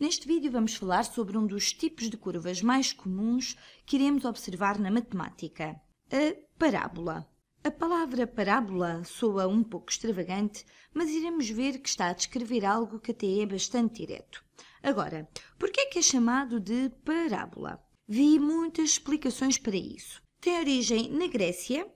Neste vídeo vamos falar sobre um dos tipos de curvas mais comuns que iremos observar na matemática, a parábola. A palavra parábola soa um pouco extravagante, mas iremos ver que está a descrever algo que até é bastante direto. Agora, por que é que é chamado de parábola? Vi muitas explicações para isso. Tem origem na Grécia.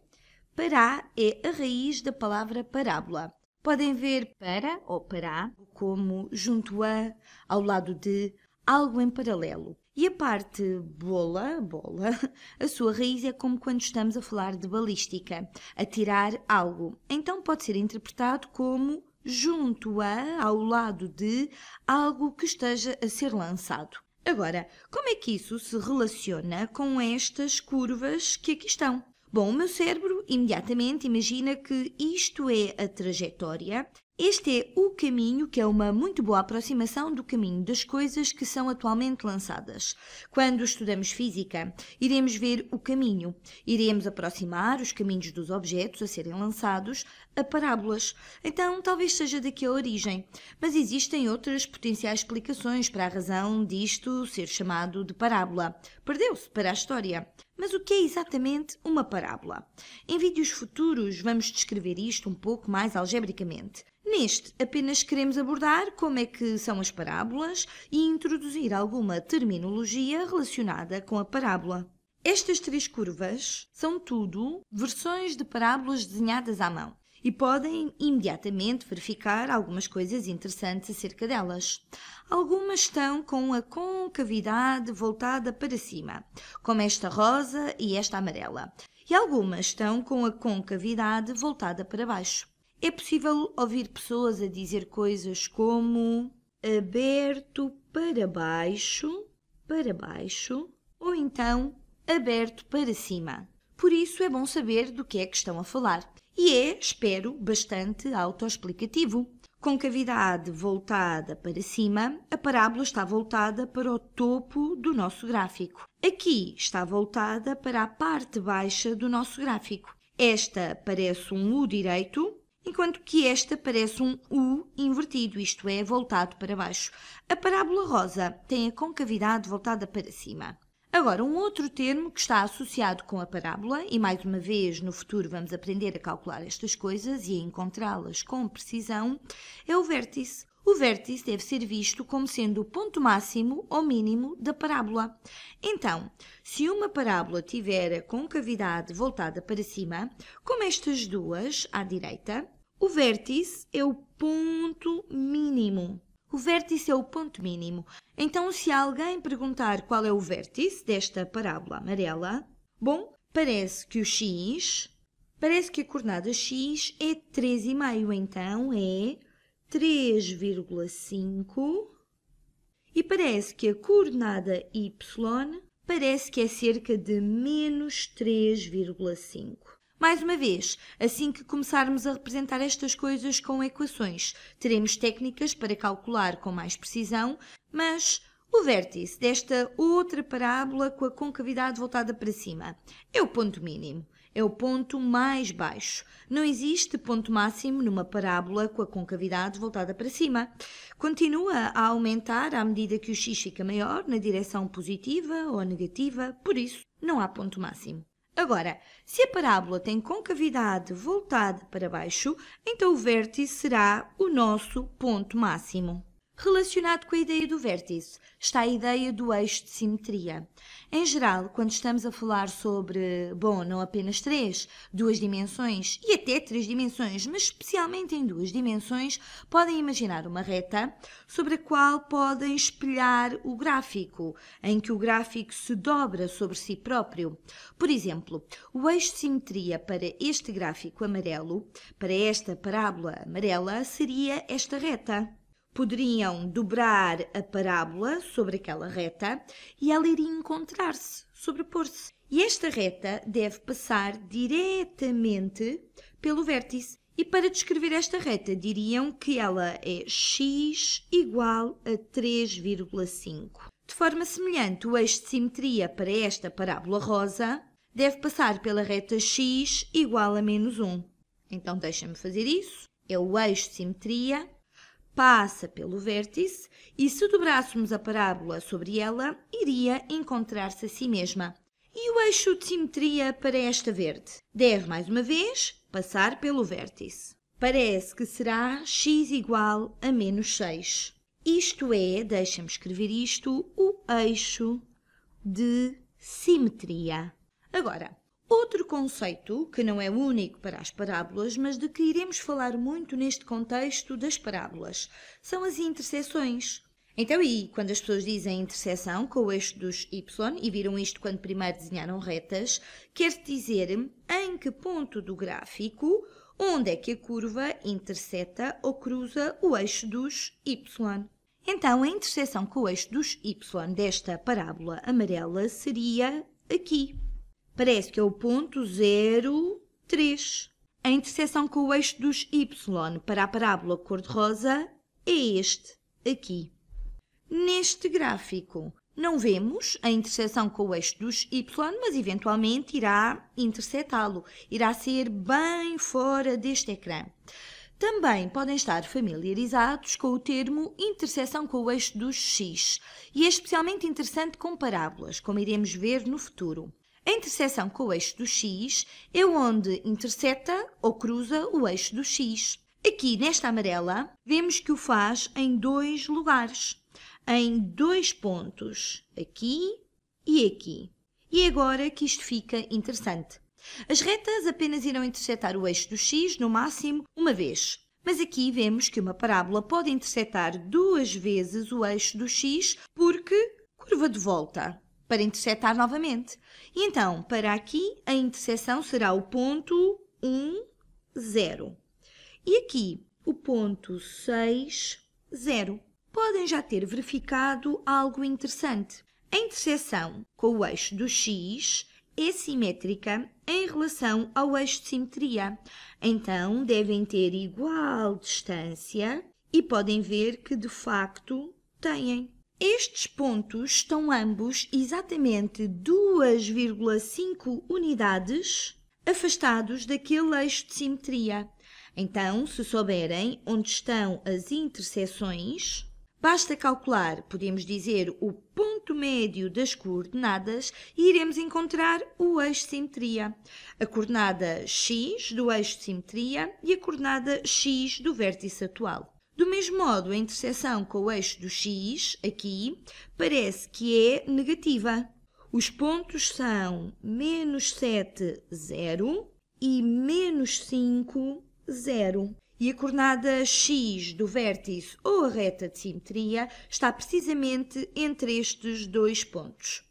Pará é a raiz da palavra parábola, Podem ver para ou para como junto a, ao lado de, algo em paralelo. E a parte bola, bola, a sua raiz é como quando estamos a falar de balística, atirar algo. Então pode ser interpretado como junto a, ao lado de, algo que esteja a ser lançado. Agora, como é que isso se relaciona com estas curvas que aqui estão? Bom, o meu cérebro imediatamente imagina que isto é a trajetória, este é o caminho, que é uma muito boa aproximação do caminho das coisas que são atualmente lançadas. Quando estudamos física, iremos ver o caminho, iremos aproximar os caminhos dos objetos a serem lançados a parábolas. Então, talvez seja daqui a origem. Mas existem outras potenciais explicações para a razão disto ser chamado de parábola. Perdeu-se para a história. Mas o que é exatamente uma parábola? Em vídeos futuros vamos descrever isto um pouco mais algebricamente. Neste, apenas queremos abordar como é que são as parábolas e introduzir alguma terminologia relacionada com a parábola. Estas três curvas são tudo versões de parábolas desenhadas à mão e podem imediatamente verificar algumas coisas interessantes acerca delas. Algumas estão com a concavidade voltada para cima, como esta rosa e esta amarela, e algumas estão com a concavidade voltada para baixo. É possível ouvir pessoas a dizer coisas como aberto para baixo, para baixo, ou então aberto para cima. Por isso é bom saber do que é que estão a falar e é, espero, bastante autoexplicativo. Com cavidade voltada para cima, a parábola está voltada para o topo do nosso gráfico. Aqui está voltada para a parte baixa do nosso gráfico. Esta parece um U direito, enquanto que esta parece um U invertido, isto é, voltado para baixo. A parábola rosa tem a concavidade voltada para cima. Agora, um outro termo que está associado com a parábola, e mais uma vez no futuro vamos aprender a calcular estas coisas e a encontrá-las com precisão, é o vértice. O vértice deve ser visto como sendo o ponto máximo ou mínimo da parábola. Então, se uma parábola tiver a concavidade voltada para cima, como estas duas à direita, o vértice é o ponto mínimo o vértice é o ponto mínimo. Então, se alguém perguntar qual é o vértice desta parábola amarela, bom, parece que o x, parece que a coordenada x é 3,5, então é 3,5 e parece que a coordenada y parece que é cerca de menos 3,5. Mais uma vez, assim que começarmos a representar estas coisas com equações, teremos técnicas para calcular com mais precisão, mas o vértice desta outra parábola com a concavidade voltada para cima é o ponto mínimo, é o ponto mais baixo. Não existe ponto máximo numa parábola com a concavidade voltada para cima. Continua a aumentar à medida que o x fica maior na direção positiva ou negativa, por isso não há ponto máximo. Agora, se a parábola tem concavidade voltada para baixo, então o vértice será o nosso ponto máximo. Relacionado com a ideia do vértice está a ideia do eixo de simetria. Em geral, quando estamos a falar sobre, bom, não apenas três, duas dimensões e até três dimensões, mas especialmente em duas dimensões, podem imaginar uma reta sobre a qual podem espelhar o gráfico, em que o gráfico se dobra sobre si próprio. Por exemplo, o eixo de simetria para este gráfico amarelo, para esta parábola amarela, seria esta reta poderiam dobrar a parábola sobre aquela reta e ela iria encontrar-se, sobrepor-se. E esta reta deve passar diretamente pelo vértice. E para descrever esta reta, diriam que ela é x igual a 3,5. De forma semelhante, o eixo de simetria para esta parábola rosa deve passar pela reta x igual a menos 1. Então deixa-me fazer isso. É o eixo de simetria passa pelo vértice e, se dobrássemos a parábola sobre ela, iria encontrar-se a si mesma. E o eixo de simetria para esta verde? Deve, mais uma vez, passar pelo vértice. Parece que será x igual a menos 6. Isto é, deixa-me escrever isto, o eixo de simetria. Agora, Outro conceito, que não é único para as parábolas, mas de que iremos falar muito neste contexto das parábolas, são as interseções. Então, e quando as pessoas dizem interseção com o eixo dos Y, e viram isto quando primeiro desenharam retas, quer dizer em que ponto do gráfico, onde é que a curva interseta ou cruza o eixo dos Y. Então, a interseção com o eixo dos Y desta parábola amarela seria aqui. Parece que é o ponto 03. A interseção com o eixo dos y para a parábola cor-de-rosa é este, aqui. Neste gráfico, não vemos a interseção com o eixo dos y, mas eventualmente irá interceptá-lo, irá ser bem fora deste ecrã. Também podem estar familiarizados com o termo interseção com o eixo dos x, e é especialmente interessante com parábolas, como iremos ver no futuro. A interseção com o eixo do x é onde interseta ou cruza o eixo do x. Aqui nesta amarela, vemos que o faz em dois lugares, em dois pontos, aqui e aqui. E é agora que isto fica interessante. As retas apenas irão interceptar o eixo do x no máximo uma vez. Mas aqui vemos que uma parábola pode interceptar duas vezes o eixo do x porque curva de volta para interceptar novamente. E então, para aqui, a interseção será o ponto 1, 0. E aqui, o ponto 6, 0. Podem já ter verificado algo interessante. A interseção com o eixo do x é simétrica em relação ao eixo de simetria. Então, devem ter igual distância e podem ver que, de facto, têm. Estes pontos estão ambos exatamente 2,5 unidades afastados daquele eixo de simetria. Então, se souberem onde estão as interseções, basta calcular, podemos dizer, o ponto médio das coordenadas e iremos encontrar o eixo de simetria. A coordenada x do eixo de simetria e a coordenada x do vértice atual. Do mesmo modo, a interseção com o eixo do x, aqui, parece que é negativa. Os pontos são menos 7, 0 e menos 5, 0. E a coordenada x do vértice ou a reta de simetria está precisamente entre estes dois pontos.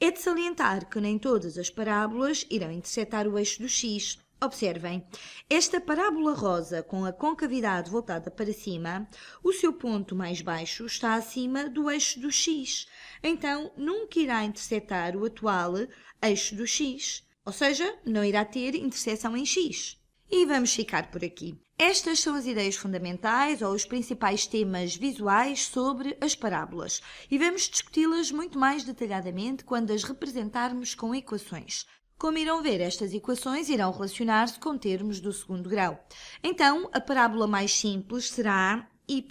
É de salientar que nem todas as parábolas irão interceptar o eixo do x. Observem, esta parábola rosa com a concavidade voltada para cima, o seu ponto mais baixo está acima do eixo do X, então nunca irá interceptar o atual eixo do X, ou seja, não irá ter interseção em X. E vamos ficar por aqui. Estas são as ideias fundamentais ou os principais temas visuais sobre as parábolas e vamos discuti-las muito mais detalhadamente quando as representarmos com equações. Como irão ver, estas equações irão relacionar-se com termos do segundo grau. Então, a parábola mais simples será y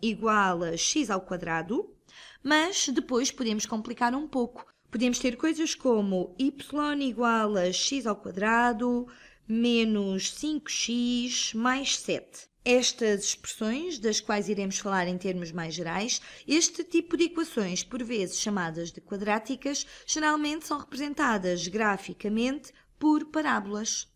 igual a x ao quadrado, mas depois podemos complicar um pouco. Podemos ter coisas como y igual a x ao quadrado menos 5x mais 7. Estas expressões, das quais iremos falar em termos mais gerais, este tipo de equações, por vezes chamadas de quadráticas, geralmente são representadas graficamente por parábolas.